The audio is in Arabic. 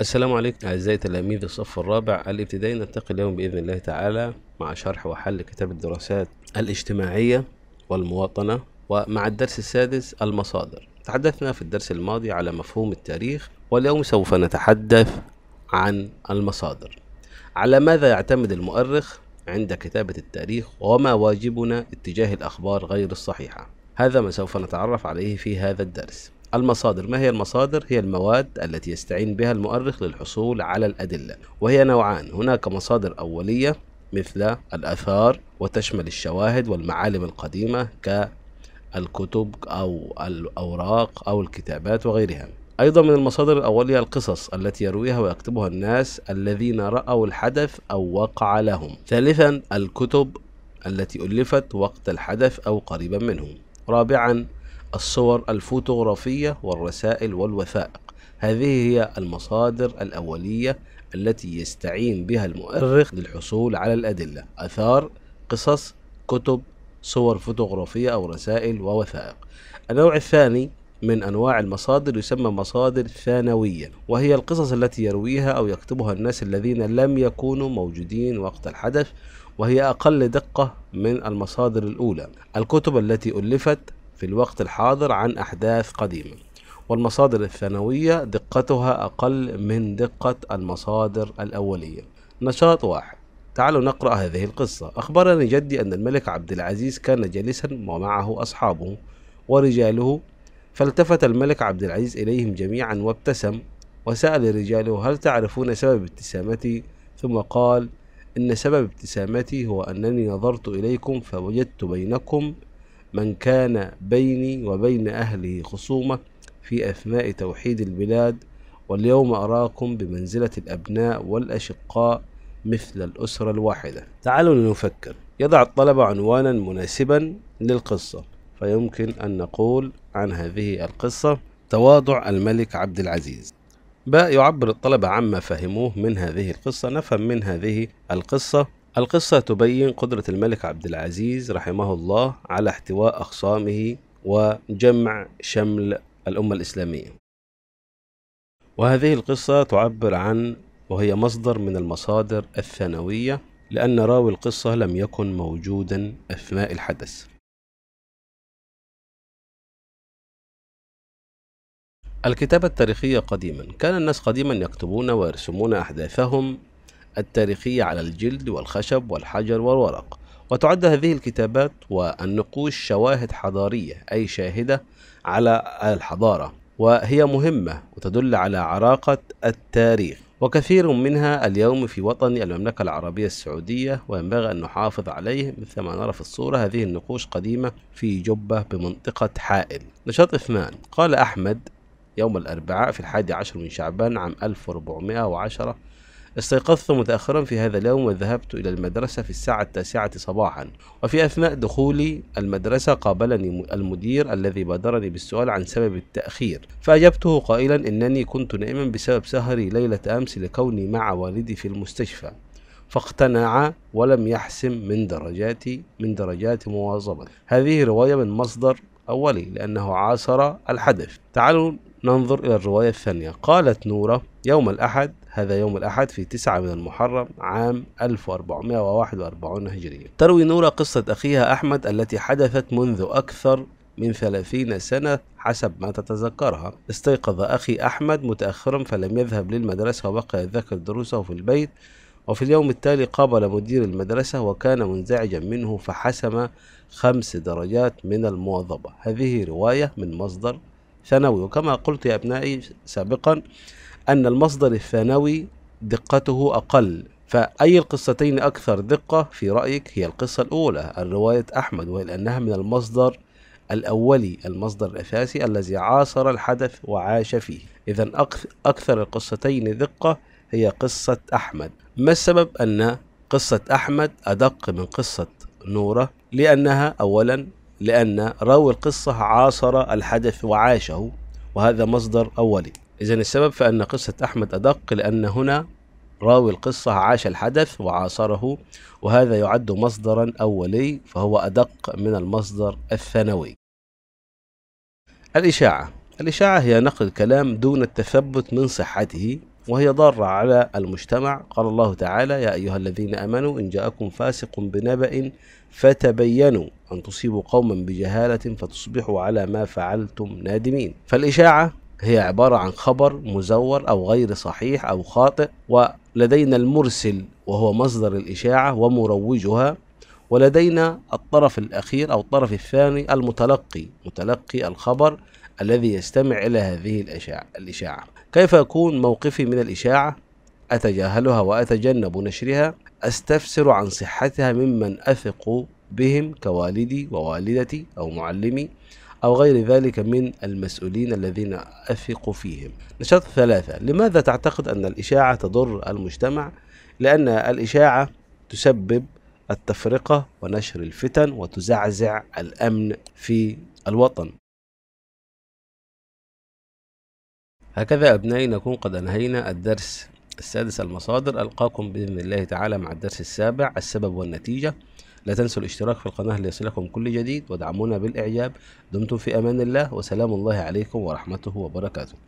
السلام عليكم أعزائي تلاميذ الصف الرابع الابتدائي نلتقي اليوم بإذن الله تعالى مع شرح وحل كتاب الدراسات الاجتماعية والمواطنة ومع الدرس السادس المصادر تحدثنا في الدرس الماضي على مفهوم التاريخ واليوم سوف نتحدث عن المصادر على ماذا يعتمد المؤرخ عند كتابة التاريخ وما واجبنا اتجاه الأخبار غير الصحيحة هذا ما سوف نتعرف عليه في هذا الدرس المصادر ما هي المصادر؟ هي المواد التي يستعين بها المؤرخ للحصول على الأدلة وهي نوعان هناك مصادر أولية مثل الآثار وتشمل الشواهد والمعالم القديمة كالكتب أو الأوراق أو الكتابات وغيرها أيضا من المصادر الأولية القصص التي يرويها ويكتبها الناس الذين رأوا الحدث أو وقع لهم ثالثا الكتب التي ألفت وقت الحدث أو قريبا منه رابعا الصور الفوتوغرافية والرسائل والوثائق هذه هي المصادر الأولية التي يستعين بها المؤرخ للحصول على الأدلة أثار قصص كتب صور فوتوغرافية أو رسائل ووثائق النوع الثاني من أنواع المصادر يسمى مصادر ثانوية وهي القصص التي يرويها أو يكتبها الناس الذين لم يكونوا موجودين وقت الحدث وهي أقل دقة من المصادر الأولى الكتب التي ألفت في الوقت الحاضر عن أحداث قديمة والمصادر الثانوية دقتها أقل من دقة المصادر الأولية نشاط واحد تعالوا نقرأ هذه القصة أخبرني جدي أن الملك عبد العزيز كان جالسا ومعه أصحابه ورجاله فالتفت الملك عبد العزيز إليهم جميعا وابتسم وسأل رجاله هل تعرفون سبب ابتسامتي ثم قال إن سبب ابتسامتي هو أنني نظرت إليكم فوجدت بينكم من كان بيني وبين أهله خصومة في أثناء توحيد البلاد واليوم أراكم بمنزلة الأبناء والأشقاء مثل الأسرة الواحدة تعالوا لنفكر يضع الطلبة عنوانا مناسبا للقصة فيمكن أن نقول عن هذه القصة تواضع الملك عبد العزيز باء يعبر الطلبة عما فهموه من هذه القصة نفهم من هذه القصة القصة تبين قدرة الملك عبد العزيز رحمه الله على احتواء أخصامه وجمع شمل الأمة الإسلامية وهذه القصة تعبر عن وهي مصدر من المصادر الثانوية لأن راوي القصة لم يكن موجودا أثناء الحدث الكتابة التاريخية قديما كان الناس قديما يكتبون ويرسمون أحداثهم التاريخية على الجلد والخشب والحجر والورق وتعد هذه الكتابات والنقوش شواهد حضارية أي شاهدة على الحضارة وهي مهمة وتدل على عراقة التاريخ وكثير منها اليوم في وطن المملكة العربية السعودية وينبغي أن نحافظ عليه مثل ما نرى في الصورة هذه النقوش قديمة في جبة بمنطقة حائل نشاط إثمان قال أحمد يوم الأربعاء في الحادي عشر من شعبان عام 1410 استيقظت متأخرا في هذا اليوم وذهبت إلى المدرسة في الساعة التاسعة صباحا وفي أثناء دخولي المدرسة قابلني المدير الذي بادرني بالسؤال عن سبب التأخير فأجبته قائلا إنني كنت نائما بسبب سهري ليلة أمس لكوني مع والدي في المستشفى فاقتنع ولم يحسم من درجاتي من درجات مواظبة هذه رواية من مصدر أولي لأنه عاصر الحدث تعالوا ننظر إلى الرواية الثانية قالت نورة يوم الأحد هذا يوم الأحد في تسعة من المحرم عام 1441 هجرية تروي نورا قصة أخيها أحمد التي حدثت منذ أكثر من ثلاثين سنة حسب ما تتذكرها استيقظ أخي أحمد متأخرا فلم يذهب للمدرسة وبقي يذكر دروسه في البيت وفي اليوم التالي قابل مدير المدرسة وكان منزعجا منه فحسم خمس درجات من المواظبة هذه رواية من مصدر ثانوي وكما قلت يا أبنائي سابقا أن المصدر الثانوي دقته أقل فأي القصتين أكثر دقة في رأيك هي القصة الأولى الرواية أحمد ولأنها من المصدر الأولي المصدر الأساسي الذي عاصر الحدث وعاش فيه إذا أكثر القصتين دقة هي قصة أحمد ما السبب أن قصة أحمد أدق من قصة نورة لأنها أولا لأن راوي القصة عاصر الحدث وعاشه وهذا مصدر أولي إذا السبب فأن قصة أحمد أدق لأن هنا راوي القصة عاش الحدث وعاصره وهذا يعد مصدرا أولي فهو أدق من المصدر الثانوي الإشاعة الإشاعة هي نقل كلام دون التثبت من صحته وهي ضارة على المجتمع قال الله تعالى يا أيها الذين آمنوا إن جاءكم فاسق بنبأ فتبينوا أن تصيبوا قوما بجهالة فتصبحوا على ما فعلتم نادمين فالإشاعة هي عبارة عن خبر مزور أو غير صحيح أو خاطئ ولدينا المرسل وهو مصدر الإشاعة ومروجها ولدينا الطرف الأخير أو الطرف الثاني المتلقي متلقي الخبر الذي يستمع إلى هذه الإشاعة, كيف يكون موقفي من الإشاعة؟ أتجاهلها وأتجنب نشرها أستفسر عن صحتها ممن أثق بهم كوالدي ووالدتي أو معلمي أو غير ذلك من المسؤولين الذين أثق فيهم نشاط ثلاثة لماذا تعتقد أن الإشاعة تضر المجتمع؟ لأن الإشاعة تسبب التفرقة ونشر الفتن وتزعزع الأمن في الوطن هكذا أبنائي نكون قد أنهينا الدرس السادس المصادر ألقاكم بإذن الله تعالى مع الدرس السابع السبب والنتيجة لا تنسوا الاشتراك في القناة ليصلكم كل جديد ودعمونا بالإعجاب دمتم في أمان الله وسلام الله عليكم ورحمته وبركاته